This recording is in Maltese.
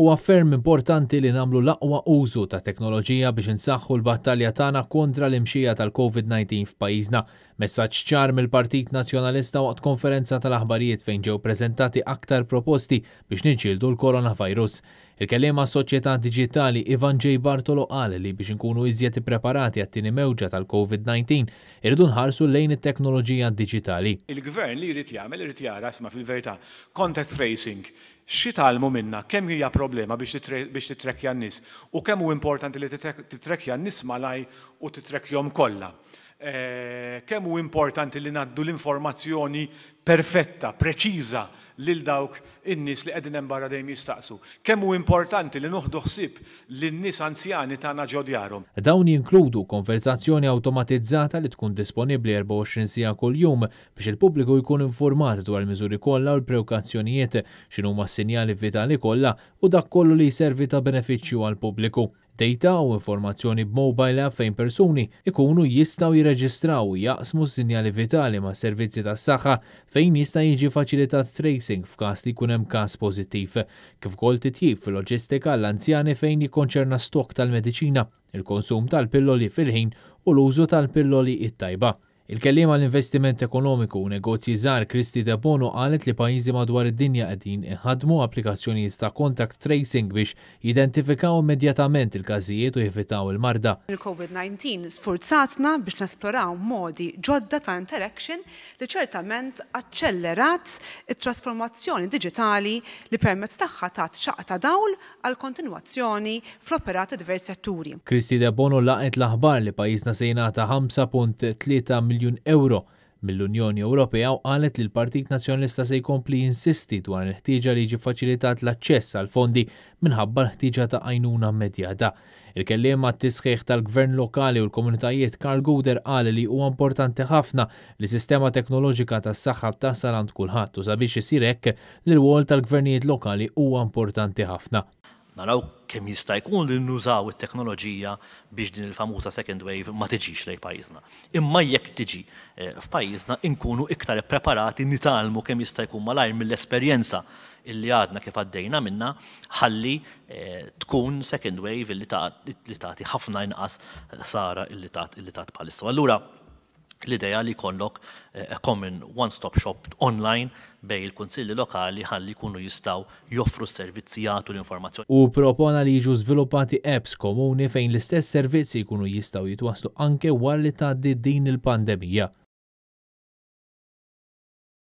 u affermi importanti li namlu l-aqwa użu ta' teknoloġija biex insaħħu l-battalja tagħna kontra l-imxija tal-COVID-19 f'pajjiżna Messaġġ ċar mill-Partit Nazzjonalista waqt konferenza tal-aħbarijiet fejn ġew preżentati aktar proposti biex niġġieldu l-koronavirus. Il-kellima Soċjetà Digitali Ivan J. Bartolo qal li biex inkunu iżjed ippreparati għat-tieni mewġa tal-COVID-19 irridu nħarsu lejn it-teknoloġija digitali. Il-gvern li jrid jagħmel irid jara fil-verità contact tracing xi talmu minna kemm hija problema biex titrekkja n-nies u kemm hu importanti li titrekkja n-nies malaj u titrekkjhom kollha. Eh, kemm hu importanti li naddu l-informazzjoni perfetta, preċiża lil dawk in-nies li qegħdin hemm barra dejjem jistaqsu. Kemm hu importanti li noħdu ħsieb lin-nies anzjani tagħna ġodjarhom. Dawn jinkludu konverzazzjoni awtomatizzata li tkun disponibbli 24 sija kuljum biex il-pubbliku jkun informat dwar il-miżuri kollha u l-prewkazzjonijiet x'inhuma s-sinjali vitali kollha u dak kollu li jservi ta' benefiċċju għall-pubbliku data u informazzjoni b'mobile app fejn persuni ikunu jistaw jirreġistraw u jaqsmu s-sinjali vitali ma' servizzi tas saħħa fejn jista' jiġi faċilitat tracing f'każ li jkun hemm każ pożittiv, kif kol titjib fil-loġistika l-anzjani fejn jikkonċerna stok tal-mediċina, il-konsum tal-pilloli fil-ħin u l-użu tal-pilloli it-tajba. Il-kellima l-investiment ekonomiku u negozji żgħar Kristi De Bono qalet li pajjiżi madwar id-dinja qegħdin iħadmu applikazzjonijiet ta' contact tracing biex jidentifikaw immedjatament il-każijiet u jifitaw il-marda. Il-COVID-19 sfurzatna biex nesploraw modi ġodda ta' interaction li ċertament aċċellerat it-trasformazzjoni digitali li permezz tagħha tat ta' dawl għal kontinwazzjoni fl-operati diversi setturi. Kristi De Bono laqet l-aħbar li pajjiżna ta' 5.3 miljon miljun euro mill-Unjoni Ewropea u qalet li l-Partit Nazzjonista se jkompli insisti dwar il-ħtieġa li ġi faċilitat l-aċċess għal fondi minħabba l-ħtieġa ta' għajnuna medjata. Il-kelliem għat tal-gvern lokali u l-komunitajiet Karl Guder qal li huwa importanti ħafna li sistema teknoloġika tas saħħa tasal għand kulħadd u sabiex jisirek li l-wol tal-gvernijiet lokali huwa importanti ħafna naraw kemm jista' jkun li nużaw it-teknoloġija biex din il-famuża second wave ma tiġix lej pajjiżna. Imma jekk tiġi eh, f'pajjiżna inkunu iktar preparati nitalmu kemm jista' jkun malajr mill-esperjenza illi għadna kif għaddejna minna ħalli eh, tkun second wave illi tagħti ħafna inqas eh, sara illi tagħti bħalissa. Allura l-ideja li kollok eh, common one-stop shop online bej il-kunsilli lokali ħalli kunu jistaw joffru s-servizzi jgħatu l-informazzjoni. U propona li jiġu sviluppati apps komuni fejn l-istess servizzi kunu jistaw jitwaslu anke war li tgħaddi din il-pandemija.